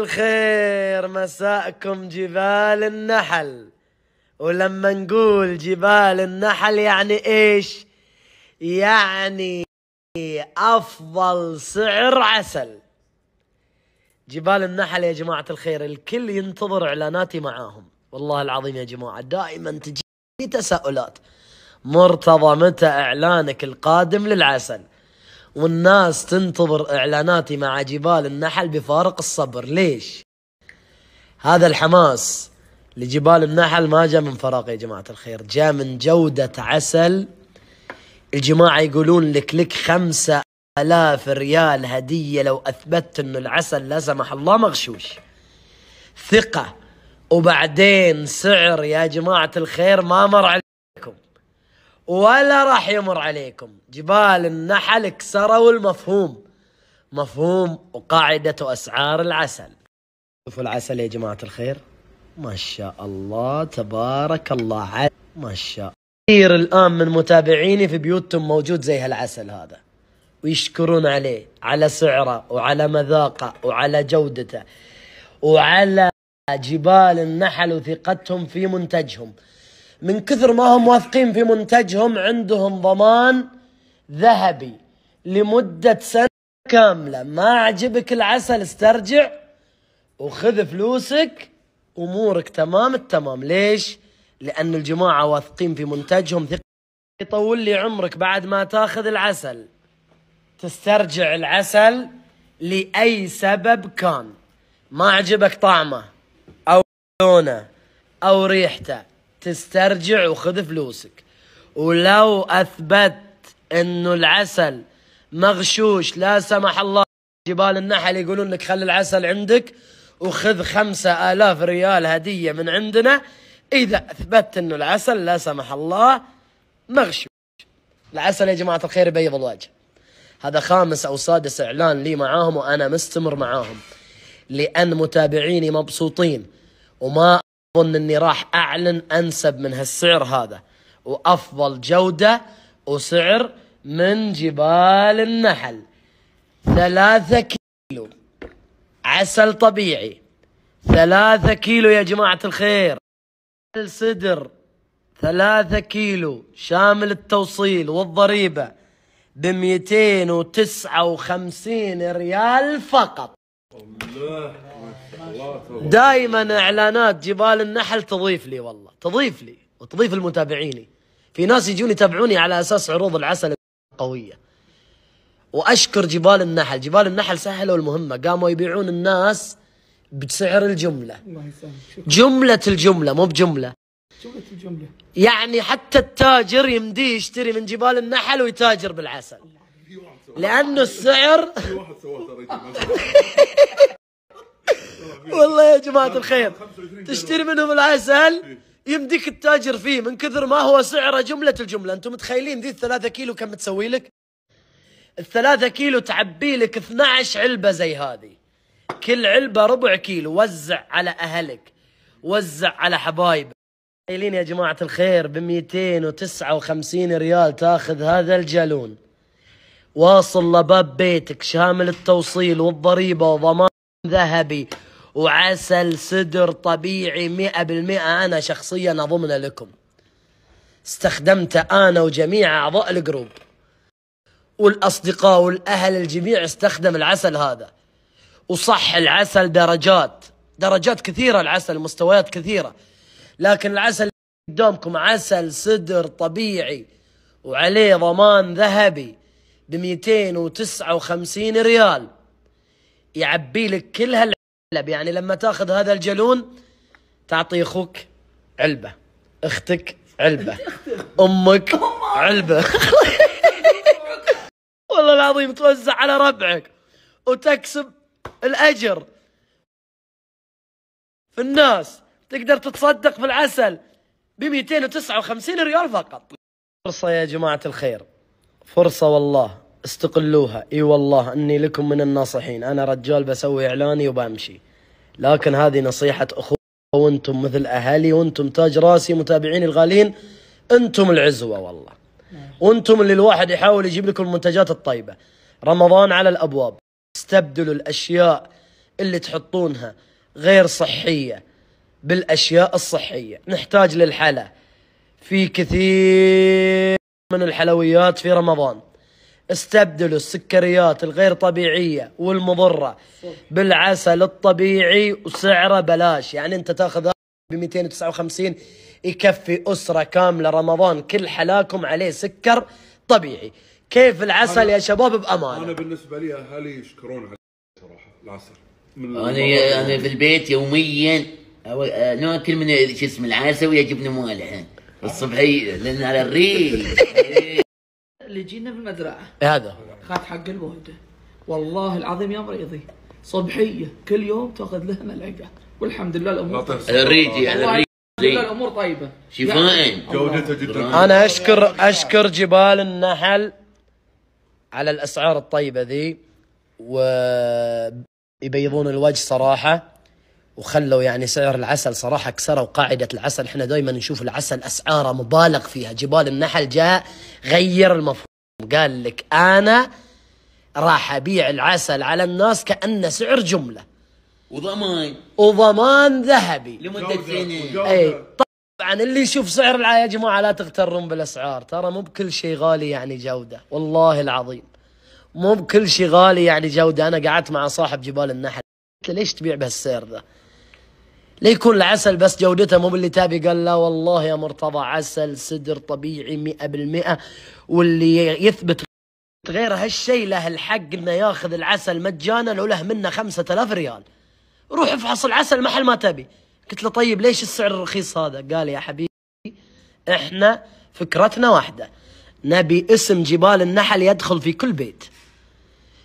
الخير مساءكم جبال النحل ولما نقول جبال النحل يعني ايش يعني افضل سعر عسل جبال النحل يا جماعة الخير الكل ينتظر اعلاناتي معاهم والله العظيم يا جماعة دائما تجي تساؤلات مرتضى متى اعلانك القادم للعسل والناس تنتظر اعلاناتي مع جبال النحل بفارق الصبر ليش هذا الحماس لجبال النحل ما جاء من فراغ يا جماعة الخير جاء من جودة عسل الجماعة يقولون لك لك خمسة آلاف ريال هدية لو أثبتت أن العسل لا سمح الله مغشوش ثقة وبعدين سعر يا جماعة الخير ما مر على ولا راح يمر عليكم جبال النحل كسروا المفهوم مفهوم وقاعدة أسعار العسل شوفوا العسل يا جماعة الخير ما شاء الله تبارك الله على ما شاء كثير الآن من متابعيني في بيوتهم موجود زي هالعسل هذا ويشكرون عليه على سعره وعلى مذاقه وعلى جودته وعلى جبال النحل وثقتهم في منتجهم من كثر ما هم واثقين في منتجهم عندهم ضمان ذهبي لمدة سنة كاملة ما عجبك العسل استرجع وخذ فلوسك أمورك تمام التمام ليش؟ لأن الجماعة واثقين في منتجهم ثقة يطول لي عمرك بعد ما تاخذ العسل تسترجع العسل لأي سبب كان ما عجبك طعمه أو لونه أو ريحته تسترجع وخذ فلوسك ولو اثبت انه العسل مغشوش لا سمح الله جبال النحل يقولون لك خلي العسل عندك وخذ خمسة آلاف ريال هدية من عندنا إذا أثبت أنه العسل لا سمح الله مغشوش العسل يا جماعة الخير يبيض الوجه هذا خامس أو سادس إعلان لي معاهم وأنا مستمر معاهم لأن متابعيني مبسوطين وما اظن اني راح اعلن انسب من هالسعر هذا وافضل جوده وسعر من جبال النحل ثلاثة كيلو عسل طبيعي ثلاثة كيلو يا جماعة الخير السدر ثلاثة كيلو شامل التوصيل والضريبة بميتين وتسعة وخمسين ريال فقط الله دائما اعلانات جبال النحل تضيف لي والله تضيف لي وتضيف المتابعيني في ناس يجون يتابعوني على اساس عروض العسل القويه واشكر جبال النحل جبال النحل سهلوا المهمه قاموا يبيعون الناس بسعر الجمله جمله الجمله مو بجمله جمله الجمله يعني حتى التاجر يمديه يشتري من جبال النحل ويتاجر بالعسل لانه السعر والله يا جماعه الخير تشتري منهم العسل إيه. يمديك التاجر فيه من كثر ما هو سعره جمله الجمله انتم متخيلين ذي الثلاثة كيلو كم تسوي لك الثلاثة كيلو تعبي لك 12 علبه زي هذه كل علبه ربع كيلو وزع على اهلك وزع على حبايبك قايلين يا جماعة الخير ب 259 ريال تاخذ هذا الجالون واصل لباب بيتك شامل التوصيل والضريبة وضمان ذهبي وعسل سدر طبيعي مئة بالمئة أنا شخصيا أضمنه لكم استخدمته أنا وجميع أعضاء الجروب والأصدقاء والأهل الجميع استخدم العسل هذا وصح العسل درجات درجات كثيرة العسل مستويات كثيرة لكن العسل قدامكم عسل سدر طبيعي وعليه ضمان ذهبي ب 259 ريال يعبي لك كل هال علب يعني لما تاخذ هذا الجالون تعطي اخوك علبه اختك علبه امك علبه والله العظيم توزع على ربعك وتكسب الاجر في الناس تقدر تتصدق في العسل ب 259 ريال فقط فرصه يا جماعه الخير فرصه والله استقلوها اي والله اني لكم من الناصحين انا رجال بسوي اعلاني وبمشي لكن هذه نصيحة اخو وانتم مثل اهلي وانتم تاج راسي متابعين الغالين انتم العزوة والله وانتم نعم. اللي الواحد يحاول يجيب لكم المنتجات الطيبة رمضان على الابواب استبدلوا الاشياء اللي تحطونها غير صحية بالاشياء الصحية نحتاج للحلا في كثير من الحلويات في رمضان استبدلوا السكريات الغير طبيعية والمضرة بالعسل الطبيعي وسعره بلاش يعني انت تاخذ ب 259 يكفي أسرة كاملة رمضان كل حلاكم عليه سكر طبيعي كيف العسل يا شباب بأمانة أنا بالنسبة لي أهلي يشكرون علي صراحة العسل أنا أنا في البيت يوميا ناكل من شو اسمه العسل ويا جبنة مالحة الصبحية لأن على الريق اللي جينا في المزرعه هذا خذ حق الوالده والله العظيم يا مريضي صبحيه كل يوم تاخذ لها ملعقه والحمد لله الامور الريجي الريجي الامور طيبه شفاء يعني جودته جدا انا اشكر اشكر جبال النحل على الاسعار الطيبه ذي و يبيضون الوجه صراحه وخلوا يعني سعر العسل صراحة كسروا قاعدة العسل احنا دائما نشوف العسل أسعاره مبالغ فيها جبال النحل جاء غير المفهوم قال لك أنا راح أبيع العسل على الناس كأنه سعر جملة وضمان وضمان ذهبي لمدة سنين أي طبعا اللي يشوف سعر العسل يا جماعة لا تغترون بالأسعار ترى مو بكل شيء غالي يعني جودة والله العظيم مو بكل شيء غالي يعني جودة أنا قعدت مع صاحب جبال النحل قلت له ليش تبيع بهالسعر ذا؟ ليكون العسل بس جودته مو باللي تابي قال لا والله يا مرتضى عسل سدر طبيعي مئة بالمئة واللي يثبت غير هالشيء له الحق انه ياخذ العسل مجانا وله منه خمسة آلاف ريال روح افحص العسل محل ما تبي قلت له طيب ليش السعر الرخيص هذا قال يا حبيبي احنا فكرتنا واحدة نبي اسم جبال النحل يدخل في كل بيت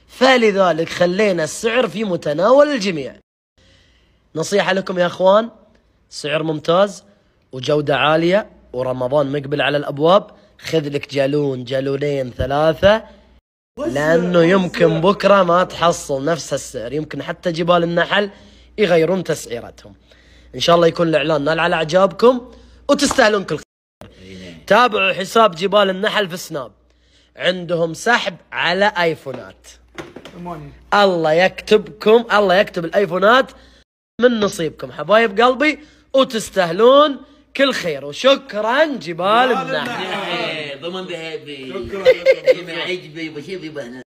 فلذلك خلينا السعر في متناول الجميع نصيحة لكم يا اخوان سعر ممتاز وجودة عالية ورمضان مقبل على الابواب خذ لك جالون جالونين ثلاثة لانه يمكن بكرة ما تحصل نفس السعر يمكن حتى جبال النحل يغيرون تسعيرتهم ان شاء الله يكون الاعلان نال على اعجابكم وتستاهلون كل خير تابعوا حساب جبال النحل في سناب عندهم سحب على ايفونات الله يكتبكم الله يكتب الايفونات من نصيبكم حبايب قلبي وتستاهلون كل خير وشكرا جبال النحل ضمن ذهبي شكرا عجبي بشيبي بهنا